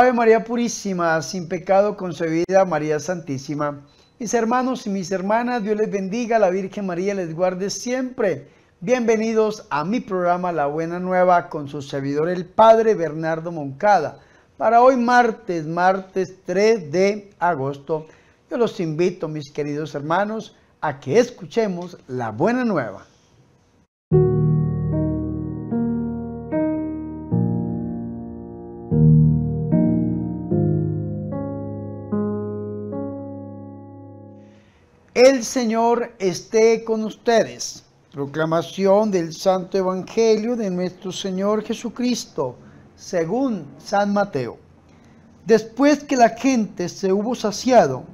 Ave María Purísima, sin pecado concebida, María Santísima. Mis hermanos y mis hermanas, Dios les bendiga, la Virgen María les guarde siempre. Bienvenidos a mi programa La Buena Nueva con su servidor el Padre Bernardo Moncada. Para hoy martes, martes 3 de agosto, yo los invito, mis queridos hermanos, a que escuchemos la Buena Nueva. El Señor esté con ustedes. Proclamación del Santo Evangelio de nuestro Señor Jesucristo, según San Mateo. Después que la gente se hubo saciado,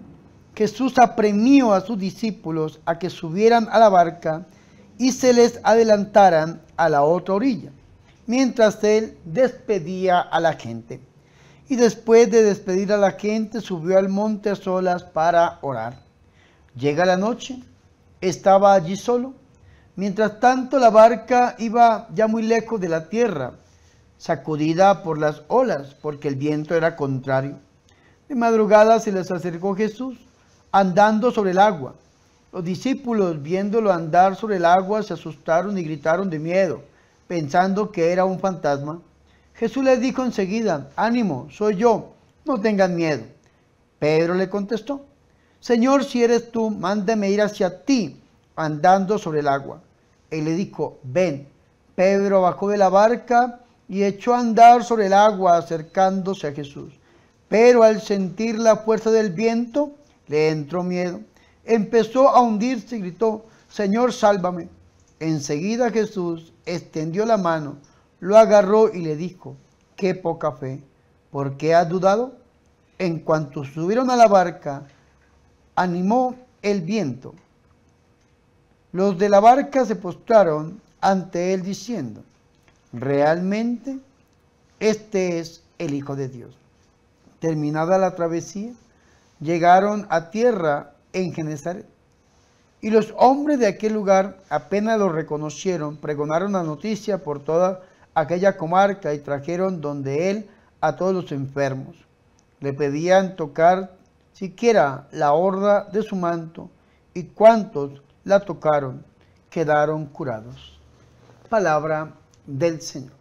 Jesús apremió a sus discípulos a que subieran a la barca y se les adelantaran a la otra orilla, mientras él despedía a la gente. Y después de despedir a la gente, subió al monte a solas para orar. Llega la noche, estaba allí solo. Mientras tanto la barca iba ya muy lejos de la tierra, sacudida por las olas, porque el viento era contrario. De madrugada se les acercó Jesús andando sobre el agua. Los discípulos, viéndolo andar sobre el agua, se asustaron y gritaron de miedo, pensando que era un fantasma. Jesús les dijo enseguida, ánimo, soy yo, no tengan miedo. Pedro le contestó, Señor, si eres tú, mándame ir hacia ti andando sobre el agua. Él le dijo, ven. Pedro bajó de la barca y echó a andar sobre el agua acercándose a Jesús. Pero al sentir la fuerza del viento, le entró miedo. Empezó a hundirse y gritó, Señor, sálvame. Enseguida Jesús extendió la mano, lo agarró y le dijo, qué poca fe, ¿por qué has dudado? En cuanto subieron a la barca, animó el viento. Los de la barca se postraron ante él diciendo, realmente este es el Hijo de Dios. Terminada la travesía, llegaron a tierra en Genezaret. Y los hombres de aquel lugar apenas lo reconocieron, pregonaron la noticia por toda aquella comarca y trajeron donde él a todos los enfermos. Le pedían tocar siquiera la horda de su manto, y cuantos la tocaron quedaron curados. Palabra del Señor.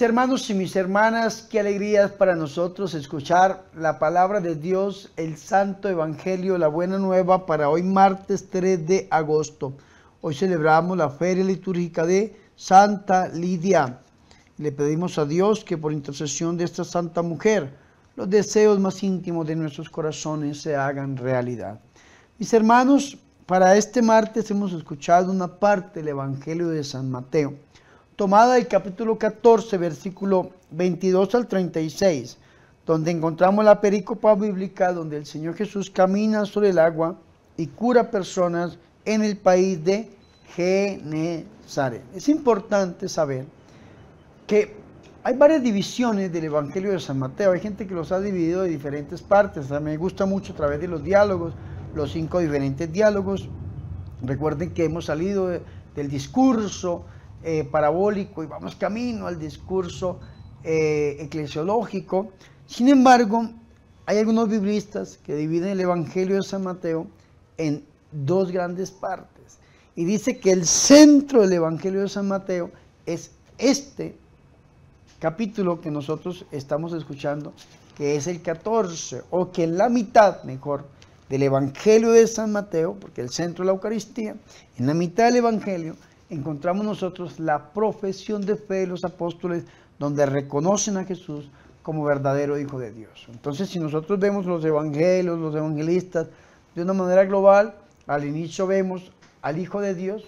Mis hermanos y mis hermanas, qué alegría para nosotros escuchar la palabra de Dios, el Santo Evangelio, la Buena Nueva para hoy martes 3 de agosto. Hoy celebramos la feria litúrgica de Santa Lidia. Le pedimos a Dios que por intercesión de esta santa mujer, los deseos más íntimos de nuestros corazones se hagan realidad. Mis hermanos, para este martes hemos escuchado una parte del Evangelio de San Mateo tomada del capítulo 14, versículo 22 al 36, donde encontramos la pericopa bíblica donde el Señor Jesús camina sobre el agua y cura personas en el país de Genezaret. Es importante saber que hay varias divisiones del Evangelio de San Mateo. Hay gente que los ha dividido de diferentes partes. A mí me gusta mucho a través de los diálogos, los cinco diferentes diálogos. Recuerden que hemos salido del discurso, eh, parabólico y vamos camino al discurso eh, eclesiológico. Sin embargo, hay algunos biblistas que dividen el Evangelio de San Mateo en dos grandes partes. Y dice que el centro del Evangelio de San Mateo es este capítulo que nosotros estamos escuchando, que es el 14, o que en la mitad, mejor, del Evangelio de San Mateo, porque el centro de la Eucaristía, en la mitad del Evangelio encontramos nosotros la profesión de fe de los apóstoles, donde reconocen a Jesús como verdadero Hijo de Dios. Entonces, si nosotros vemos los evangelios, los evangelistas, de una manera global, al inicio vemos al Hijo de Dios,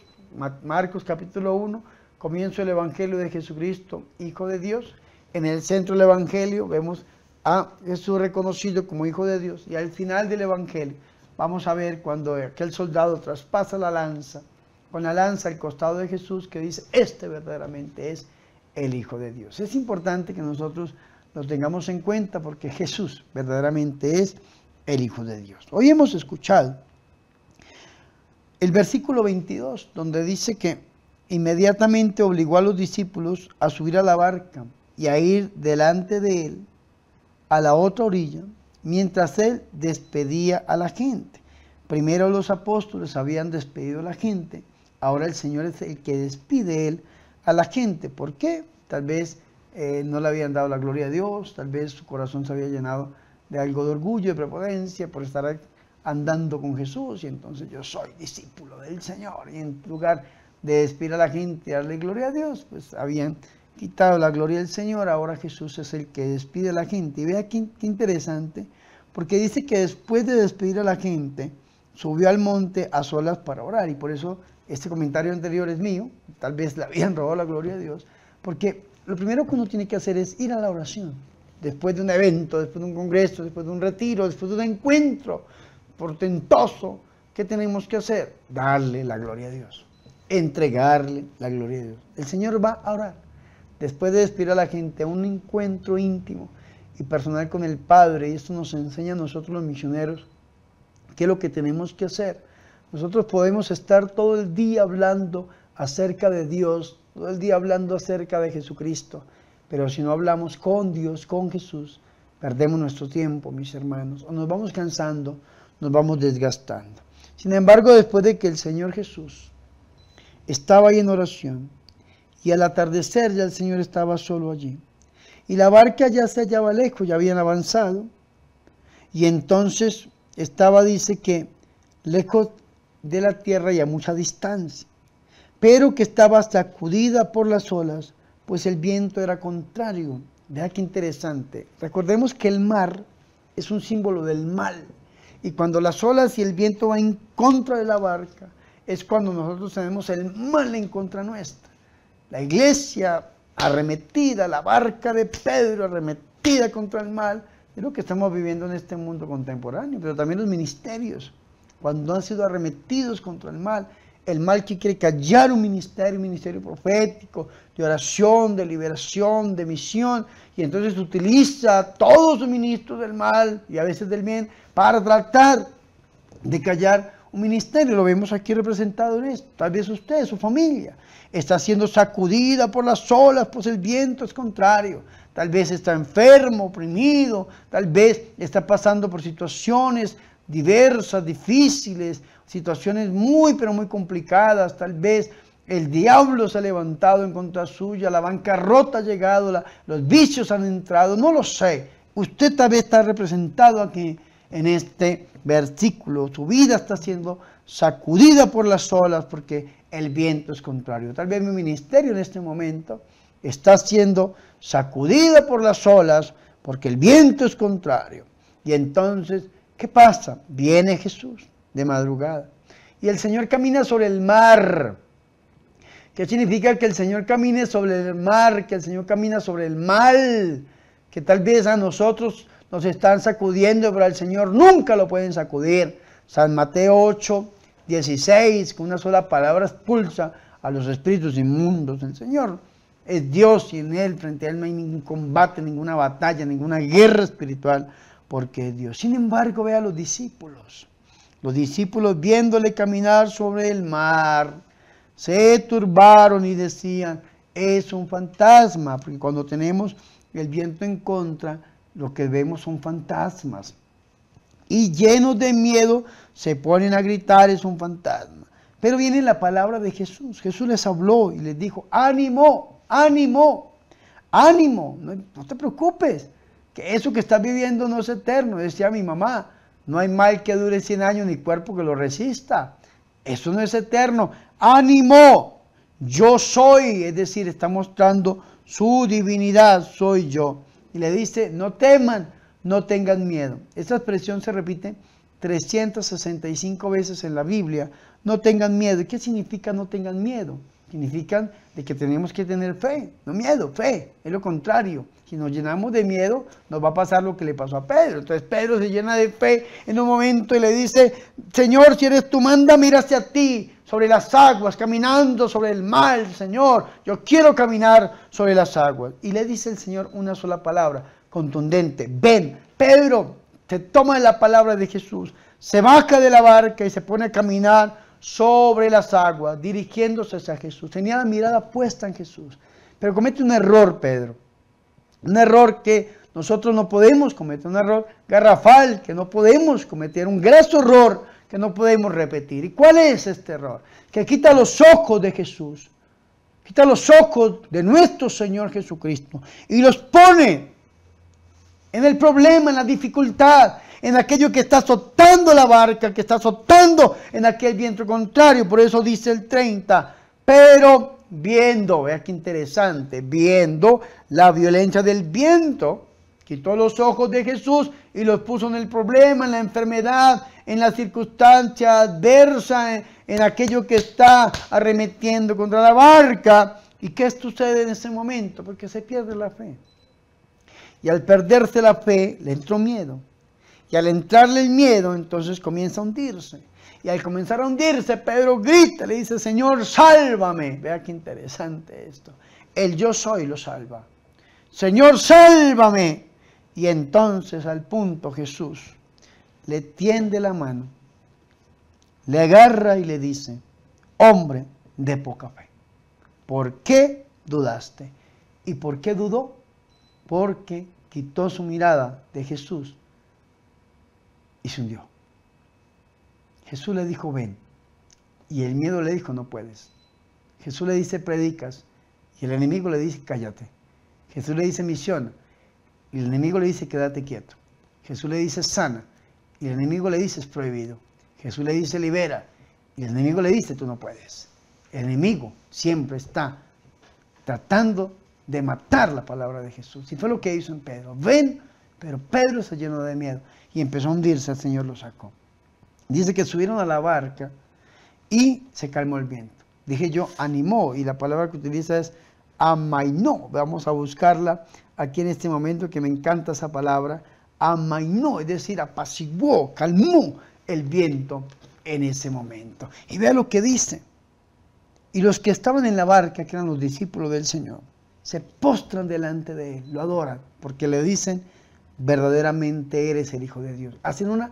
Marcos capítulo 1, comienzo el Evangelio de Jesucristo, Hijo de Dios. En el centro del Evangelio vemos a Jesús reconocido como Hijo de Dios. Y al final del Evangelio vamos a ver cuando aquel soldado traspasa la lanza con la lanza al costado de Jesús que dice, este verdaderamente es el Hijo de Dios. Es importante que nosotros lo tengamos en cuenta porque Jesús verdaderamente es el Hijo de Dios. Hoy hemos escuchado el versículo 22, donde dice que inmediatamente obligó a los discípulos a subir a la barca y a ir delante de él a la otra orilla, mientras él despedía a la gente. Primero los apóstoles habían despedido a la gente Ahora el Señor es el que despide él a la gente. ¿Por qué? Tal vez eh, no le habían dado la gloria a Dios, tal vez su corazón se había llenado de algo de orgullo, de prepotencia, por estar andando con Jesús. Y entonces yo soy discípulo del Señor. Y en lugar de despedir a la gente y darle gloria a Dios, pues habían quitado la gloria del Señor. Ahora Jesús es el que despide a la gente. Y vea qué interesante, porque dice que después de despedir a la gente, subió al monte a solas para orar. Y por eso este comentario anterior es mío, tal vez le habían robado la gloria a Dios, porque lo primero que uno tiene que hacer es ir a la oración, después de un evento, después de un congreso, después de un retiro, después de un encuentro portentoso, ¿qué tenemos que hacer? Darle la gloria a Dios, entregarle la gloria a Dios. El Señor va a orar, después de despedir a la gente a un encuentro íntimo y personal con el Padre, y esto nos enseña a nosotros los misioneros, qué es lo que tenemos que hacer nosotros podemos estar todo el día hablando acerca de Dios, todo el día hablando acerca de Jesucristo, pero si no hablamos con Dios, con Jesús, perdemos nuestro tiempo, mis hermanos, o nos vamos cansando, nos vamos desgastando. Sin embargo, después de que el Señor Jesús estaba ahí en oración, y al atardecer ya el Señor estaba solo allí, y la barca ya se hallaba lejos, ya habían avanzado, y entonces estaba, dice que lejos de la tierra y a mucha distancia, pero que estaba sacudida por las olas, pues el viento era contrario. Vea qué interesante. Recordemos que el mar es un símbolo del mal. Y cuando las olas y el viento van en contra de la barca, es cuando nosotros tenemos el mal en contra nuestra. La iglesia arremetida, la barca de Pedro arremetida contra el mal, es lo que estamos viviendo en este mundo contemporáneo, pero también los ministerios cuando han sido arremetidos contra el mal, el mal que quiere callar un ministerio, un ministerio profético, de oración, de liberación, de misión, y entonces utiliza todos los ministros del mal y a veces del bien para tratar de callar un ministerio. Lo vemos aquí representado en esto. Tal vez usted, su familia, está siendo sacudida por las olas, pues el viento es contrario. Tal vez está enfermo, oprimido, tal vez está pasando por situaciones diversas, difíciles, situaciones muy, pero muy complicadas, tal vez el diablo se ha levantado en contra suya, la bancarrota ha llegado, los vicios han entrado, no lo sé. Usted tal vez está representado aquí en este versículo. Su vida está siendo sacudida por las olas porque el viento es contrario. Tal vez mi ministerio en este momento está siendo sacudida por las olas porque el viento es contrario. Y entonces ¿Qué pasa? Viene Jesús de madrugada y el Señor camina sobre el mar. ¿Qué significa que el Señor camine sobre el mar? Que el Señor camina sobre el mal, que tal vez a nosotros nos están sacudiendo, pero al Señor nunca lo pueden sacudir. San Mateo 8, 16, con una sola palabra expulsa a los espíritus inmundos. El Señor es Dios y en Él, frente a Él no hay ningún combate, ninguna batalla, ninguna guerra espiritual porque Dios. Sin embargo, ve a los discípulos. Los discípulos viéndole caminar sobre el mar, se turbaron y decían, es un fantasma, porque cuando tenemos el viento en contra, lo que vemos son fantasmas. Y llenos de miedo se ponen a gritar, es un fantasma. Pero viene la palabra de Jesús. Jesús les habló y les dijo, ánimo, ánimo, ánimo, no te preocupes, que eso que está viviendo no es eterno, decía mi mamá, no hay mal que dure 100 años ni cuerpo que lo resista, eso no es eterno, ánimo, yo soy, es decir, está mostrando su divinidad, soy yo. Y le dice, no teman, no tengan miedo. Esta expresión se repite 365 veces en la Biblia, no tengan miedo. ¿Qué significa no tengan miedo? significan de que tenemos que tener fe, no miedo, fe, es lo contrario. Si nos llenamos de miedo, nos va a pasar lo que le pasó a Pedro. Entonces Pedro se llena de fe en un momento y le dice, Señor, si eres tu manda, mira hacia ti, sobre las aguas, caminando sobre el mar, Señor, yo quiero caminar sobre las aguas. Y le dice el Señor una sola palabra, contundente, ven, Pedro, se toma la palabra de Jesús, se baja de la barca y se pone a caminar sobre las aguas, dirigiéndose hacia Jesús. Tenía la mirada puesta en Jesús. Pero comete un error, Pedro. Un error que nosotros no podemos cometer, un error garrafal que no podemos cometer, un graso error que no podemos repetir. ¿Y cuál es este error? Que quita los ojos de Jesús, quita los ojos de nuestro Señor Jesucristo y los pone en el problema, en la dificultad, en aquello que está azotando la barca, que está azotando en aquel viento contrario. Por eso dice el 30, pero viendo, vea qué interesante, viendo la violencia del viento, quitó los ojos de Jesús y los puso en el problema, en la enfermedad, en la circunstancia adversa, en, en aquello que está arremetiendo contra la barca. ¿Y qué sucede en ese momento? Porque se pierde la fe. Y al perderse la fe, le entró miedo. Y al entrarle el miedo, entonces comienza a hundirse. Y al comenzar a hundirse, Pedro grita, le dice, Señor, sálvame. Vea qué interesante esto. El yo soy lo salva. Señor, sálvame. Y entonces al punto Jesús le tiende la mano, le agarra y le dice, hombre de poca fe, ¿por qué dudaste? ¿Y por qué dudó? porque quitó su mirada de Jesús y se hundió. Jesús le dijo, ven. Y el miedo le dijo, no puedes. Jesús le dice, predicas. Y el enemigo le dice, cállate. Jesús le dice, misiona. Y el enemigo le dice, quédate quieto. Jesús le dice, sana. Y el enemigo le dice, es prohibido. Jesús le dice, libera. Y el enemigo le dice, tú no puedes. El enemigo siempre está tratando de matar la palabra de Jesús. Y fue lo que hizo en Pedro. Ven, pero Pedro se llenó de miedo y empezó a hundirse, el Señor lo sacó. Dice que subieron a la barca y se calmó el viento. Dije yo, animó, y la palabra que utiliza es amainó. Vamos a buscarla aquí en este momento, que me encanta esa palabra. Amainó, es decir, apaciguó, calmó el viento en ese momento. Y vea lo que dice. Y los que estaban en la barca, que eran los discípulos del Señor, se postran delante de Él, lo adoran, porque le dicen, verdaderamente eres el Hijo de Dios. Hacen una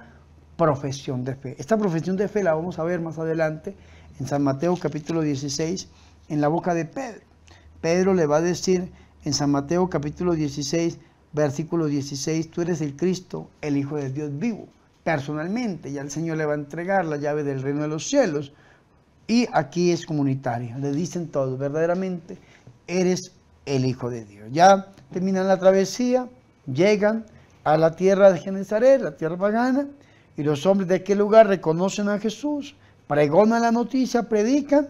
profesión de fe. Esta profesión de fe la vamos a ver más adelante en San Mateo capítulo 16, en la boca de Pedro. Pedro le va a decir en San Mateo capítulo 16, versículo 16, tú eres el Cristo, el Hijo de Dios vivo, personalmente. Ya el Señor le va a entregar la llave del reino de los cielos. Y aquí es comunitaria. Le dicen todos, verdaderamente, eres el Hijo de Dios. Ya terminan la travesía, llegan a la tierra de Genesaret, la tierra pagana, y los hombres de aquel lugar reconocen a Jesús, pregonan la noticia, predican,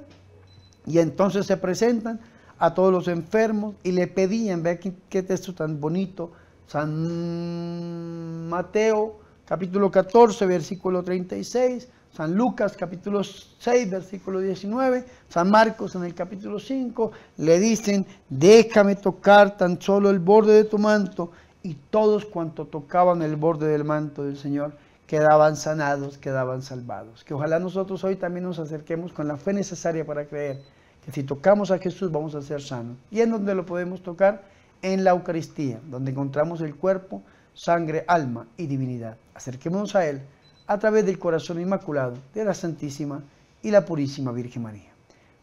y entonces se presentan a todos los enfermos y le pedían, Ve aquí qué texto tan bonito, San Mateo capítulo 14, versículo 36, San Lucas capítulo 6, versículo 19, San Marcos en el capítulo 5, le dicen, déjame tocar tan solo el borde de tu manto, y todos cuanto tocaban el borde del manto del Señor quedaban sanados, quedaban salvados. Que ojalá nosotros hoy también nos acerquemos con la fe necesaria para creer que si tocamos a Jesús vamos a ser sanos. ¿Y en donde lo podemos tocar? En la Eucaristía, donde encontramos el cuerpo, sangre, alma y divinidad. Acerquémonos a Él a través del corazón inmaculado de la Santísima y la Purísima Virgen María.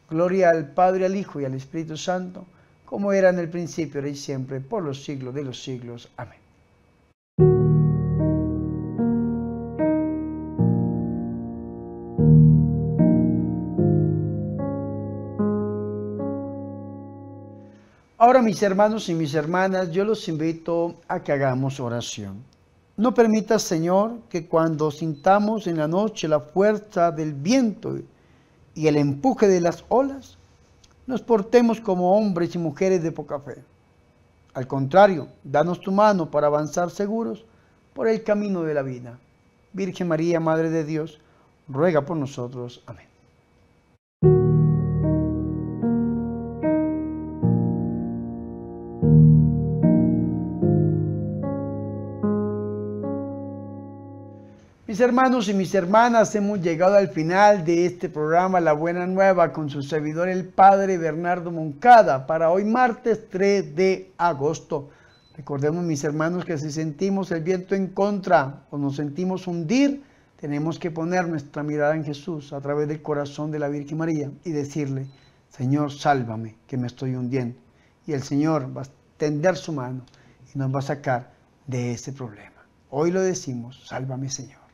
Gloria al Padre, al Hijo y al Espíritu Santo, como era en el principio, ahora y siempre, por los siglos de los siglos. Amén. Ahora mis hermanos y mis hermanas, yo los invito a que hagamos oración. No permitas, Señor, que cuando sintamos en la noche la fuerza del viento y el empuje de las olas, nos portemos como hombres y mujeres de poca fe. Al contrario, danos tu mano para avanzar seguros por el camino de la vida. Virgen María, Madre de Dios, ruega por nosotros. Amén. Mis hermanos y mis hermanas, hemos llegado al final de este programa La Buena Nueva con su servidor el Padre Bernardo Moncada para hoy martes 3 de agosto. Recordemos mis hermanos que si sentimos el viento en contra o nos sentimos hundir, tenemos que poner nuestra mirada en Jesús a través del corazón de la Virgen María y decirle, Señor, sálvame que me estoy hundiendo. Y el Señor va a tender su mano y nos va a sacar de ese problema. Hoy lo decimos, sálvame Señor.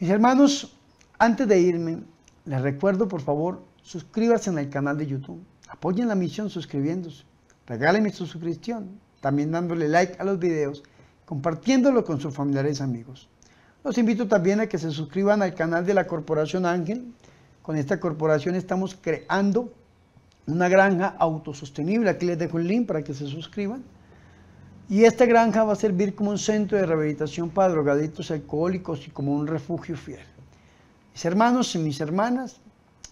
Mis hermanos, antes de irme, les recuerdo por favor, suscríbanse al canal de YouTube. Apoyen la misión suscribiéndose. Regálenme su suscripción, también dándole like a los videos, compartiéndolo con sus familiares y amigos. Los invito también a que se suscriban al canal de la Corporación Ángel. Con esta corporación estamos creando una granja autosostenible. Aquí les dejo el link para que se suscriban. Y esta granja va a servir como un centro de rehabilitación para drogadictos alcohólicos y como un refugio fiel. Mis hermanos y mis hermanas,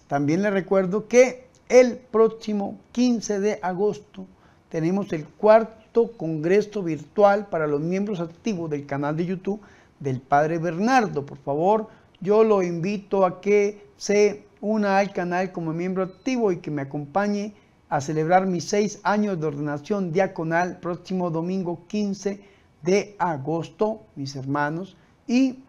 también les recuerdo que el próximo 15 de agosto tenemos el cuarto congreso virtual para los miembros activos del canal de YouTube del Padre Bernardo. Por favor, yo lo invito a que se una al canal como miembro activo y que me acompañe a celebrar mis seis años de ordenación diaconal próximo domingo 15 de agosto, mis hermanos, y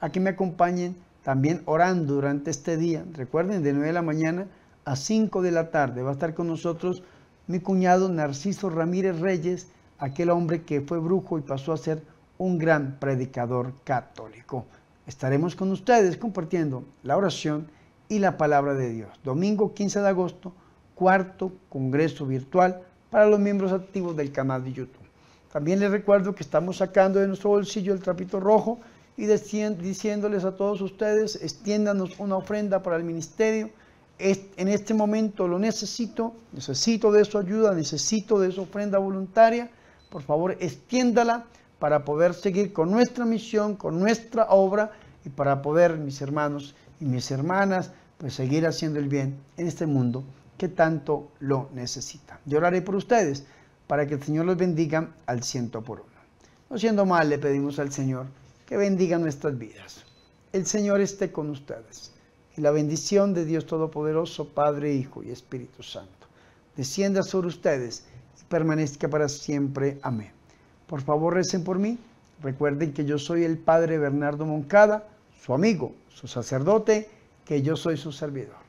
a que me acompañen también orando durante este día. Recuerden, de 9 de la mañana a 5 de la tarde va a estar con nosotros mi cuñado Narciso Ramírez Reyes, aquel hombre que fue brujo y pasó a ser un gran predicador católico. Estaremos con ustedes compartiendo la oración y la palabra de Dios. Domingo 15 de agosto cuarto Congreso Virtual para los miembros activos del canal de YouTube. También les recuerdo que estamos sacando de nuestro bolsillo el trapito rojo y diciéndoles a todos ustedes, extiéndanos una ofrenda para el ministerio. En este momento lo necesito, necesito de su ayuda, necesito de su ofrenda voluntaria. Por favor, extiéndala para poder seguir con nuestra misión, con nuestra obra y para poder, mis hermanos y mis hermanas, pues seguir haciendo el bien en este mundo que tanto lo necesitan. Yo oraré por ustedes para que el Señor los bendiga al ciento por uno. No siendo mal, le pedimos al Señor que bendiga nuestras vidas. El Señor esté con ustedes. Y la bendición de Dios Todopoderoso, Padre, Hijo y Espíritu Santo, descienda sobre ustedes y permanezca para siempre. Amén. Por favor, recen por mí. Recuerden que yo soy el Padre Bernardo Moncada, su amigo, su sacerdote, que yo soy su servidor.